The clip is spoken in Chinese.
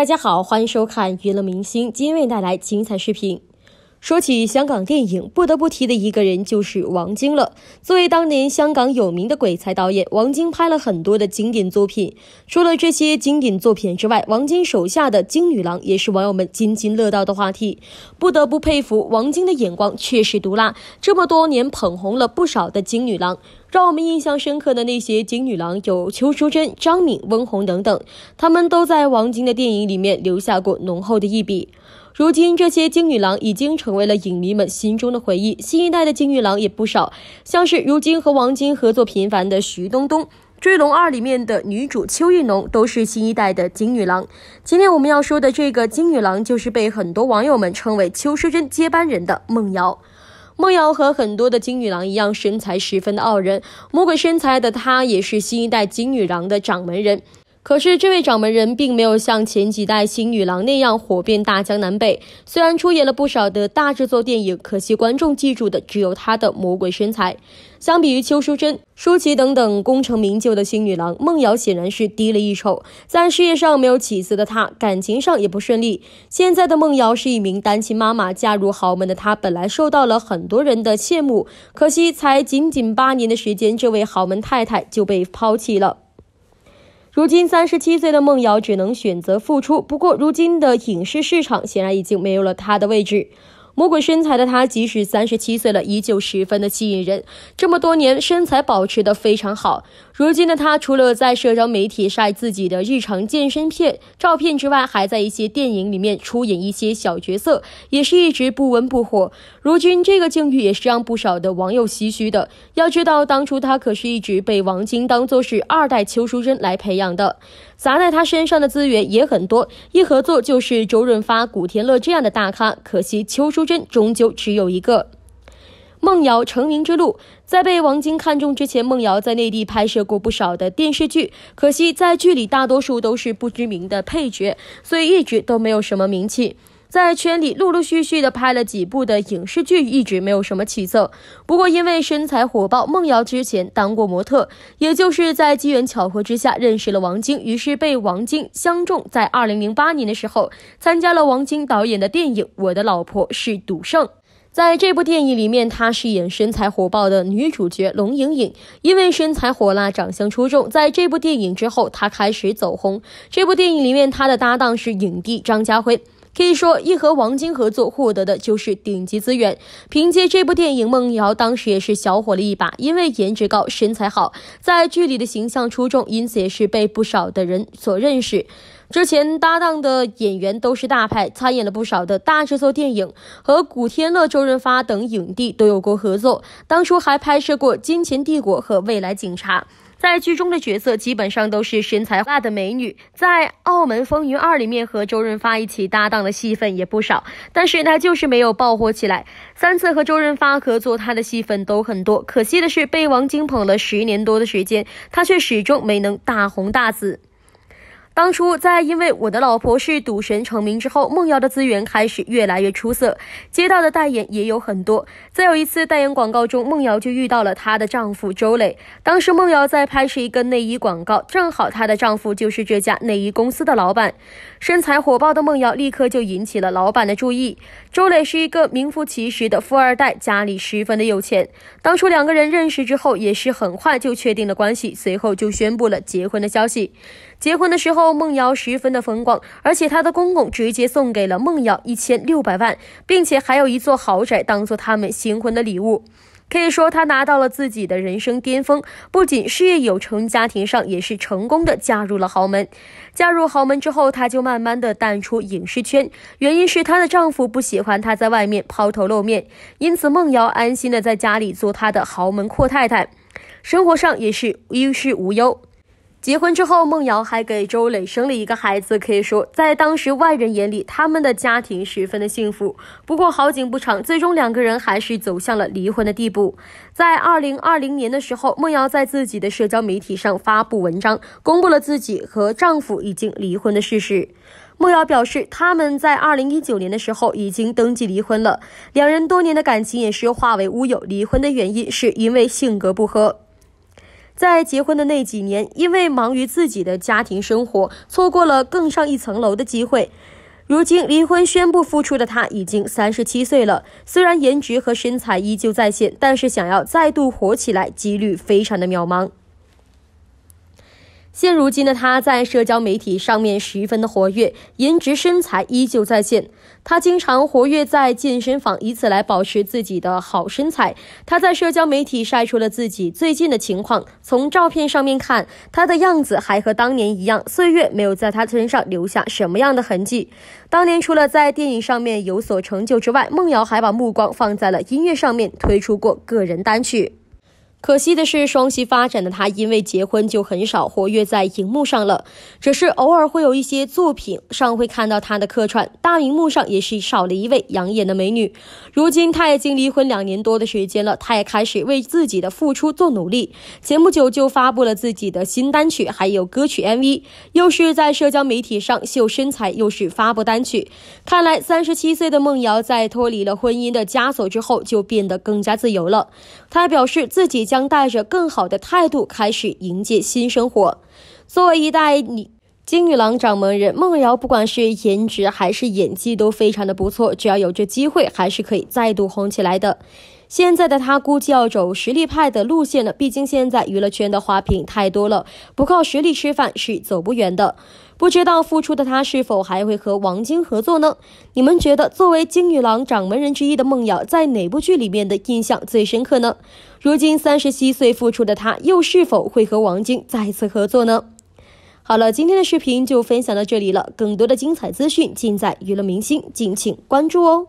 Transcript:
大家好，欢迎收看娱乐明星，今日带来精彩视频。说起香港电影，不得不提的一个人就是王晶了。作为当年香港有名的鬼才导演，王晶拍了很多的经典作品。除了这些经典作品之外，王晶手下的金女郎也是网友们津津乐道的话题。不得不佩服王晶的眼光，确实毒辣，这么多年捧红了不少的金女郎。让我们印象深刻的那些金女郎有邱淑贞、张敏、温虹等等，他们都在王晶的电影里面留下过浓厚的一笔。如今，这些金女郎已经成为了影迷们心中的回忆。新一代的金女郎也不少，像是如今和王晶合作频繁的徐冬冬，《追龙二》里面的女主邱玉农都是新一代的金女郎。今天我们要说的这个金女郎，就是被很多网友们称为“邱淑贞接班人”的孟瑶。孟瑶和很多的金女郎一样，身材十分的傲人，魔鬼身材的她也是新一代金女郎的掌门人。可是这位掌门人并没有像前几代新女郎那样火遍大江南北，虽然出演了不少的大制作电影，可惜观众记住的只有她的魔鬼身材。相比于邱淑贞、舒淇等等功成名就的新女郎，孟瑶显然是低了一筹。在事业上没有起色的她，感情上也不顺利。现在的孟瑶是一名单亲妈妈，嫁入豪门的她本来受到了很多人的羡慕，可惜才仅仅八年的时间，这位豪门太太就被抛弃了。如今三十七岁的孟瑶只能选择复出，不过如今的影视市场显然已经没有了她的位置。魔鬼身材的他，即使三十七岁了，依旧十分的吸引人。这么多年，身材保持的非常好。如今的他，除了在社交媒体晒自己的日常健身片照片之外，还在一些电影里面出演一些小角色，也是一直不温不火。如今这个境遇也是让不少的网友唏嘘的。要知道，当初他可是一直被王晶当作是二代邱淑贞来培养的，砸在他身上的资源也很多，一合作就是周润发、古天乐这样的大咖。可惜邱淑。淑珍终究只有一个。孟瑶成名之路，在被王晶看中之前，孟瑶在内地拍摄过不少的电视剧，可惜在剧里大多数都是不知名的配角，所以一直都没有什么名气。在圈里陆陆续续的拍了几部的影视剧，一直没有什么起色。不过因为身材火爆，孟瑶之前当过模特，也就是在机缘巧合之下认识了王晶，于是被王晶相中。在二零零八年的时候，参加了王晶导演的电影《我的老婆是赌圣》，在这部电影里面，她饰演身材火爆的女主角龙莹莹。因为身材火辣、长相出众，在这部电影之后，她开始走红。这部电影里面，她的搭档是影帝张家辉。可以说，一和王晶合作获得的就是顶级资源。凭借这部电影，孟瑶当时也是小火了一把，因为颜值高、身材好，在剧里的形象出众，因此也是被不少的人所认识。之前搭档的演员都是大牌，参演了不少的大制作电影，和古天乐、周润发等影帝都有过合作。当初还拍摄过《金钱帝国》和《未来警察》。在剧中的角色基本上都是身材大的美女，在《澳门风云二》里面和周润发一起搭档的戏份也不少，但是他就是没有爆火起来。三次和周润发合作，他的戏份都很多，可惜的是被王晶捧了十年多的时间，他却始终没能大红大紫。当初在因为我的老婆是赌神成名之后，梦瑶的资源开始越来越出色，接到的代言也有很多。在有一次代言广告中，梦瑶就遇到了她的丈夫周磊。当时梦瑶在拍摄一个内衣广告，正好她的丈夫就是这家内衣公司的老板。身材火爆的梦瑶立刻就引起了老板的注意。周磊是一个名副其实的富二代，家里十分的有钱。当初两个人认识之后，也是很快就确定了关系，随后就宣布了结婚的消息。结婚的时候，孟瑶十分的风光，而且她的公公直接送给了孟瑶一千六百万，并且还有一座豪宅当做他们新婚的礼物。可以说，她拿到了自己的人生巅峰，不仅事业有成，家庭上也是成功的嫁入了豪门。嫁入豪门之后，她就慢慢的淡出影视圈，原因是她的丈夫不喜欢她在外面抛头露面，因此孟瑶安心的在家里做她的豪门阔太太，生活上也是衣食无忧。结婚之后，孟瑶还给周磊生了一个孩子。可以说，在当时外人眼里，他们的家庭十分的幸福。不过好景不长，最终两个人还是走向了离婚的地步。在二零二零年的时候，孟瑶在自己的社交媒体上发布文章，公布了自己和丈夫已经离婚的事实。孟瑶表示，他们在二零一九年的时候已经登记离婚了，两人多年的感情也是化为乌有。离婚的原因是因为性格不合。在结婚的那几年，因为忙于自己的家庭生活，错过了更上一层楼的机会。如今离婚宣布复出的他，已经三十七岁了。虽然颜值和身材依旧在线，但是想要再度火起来，几率非常的渺茫。现如今的她在社交媒体上面十分的活跃，颜值身材依旧在线。她经常活跃在健身房，以此来保持自己的好身材。她在社交媒体晒出了自己最近的情况，从照片上面看，她的样子还和当年一样，岁月没有在她身上留下什么样的痕迹。当年除了在电影上面有所成就之外，孟瑶还把目光放在了音乐上面，推出过个人单曲。可惜的是，双栖发展的她因为结婚就很少活跃在荧幕上了，只是偶尔会有一些作品上会看到她的客串。大荧幕上也是少了一位养眼的美女。如今她已经离婚两年多的时间了，她也开始为自己的付出做努力。前不久就发布了自己的新单曲，还有歌曲 MV，又是在社交媒体上秀身材，又是发布单曲。看来三十七岁的梦瑶在脱离了婚姻的枷锁之后，就变得更加自由了。她表示自己。将带着更好的态度开始迎接新生活。作为一代女金女郎掌门人，梦瑶不管是颜值还是演技都非常的不错，只要有这机会，还是可以再度红起来的。现在的他估计要走实力派的路线了，毕竟现在娱乐圈的花瓶太多了，不靠实力吃饭是走不远的。不知道复出的他是否还会和王晶合作呢？你们觉得作为金女郎掌门人之一的孟瑶在哪部剧里面的印象最深刻呢？如今三十七岁复出的她又是否会和王晶再次合作呢？好了，今天的视频就分享到这里了，更多的精彩资讯尽在娱乐明星，敬请关注哦。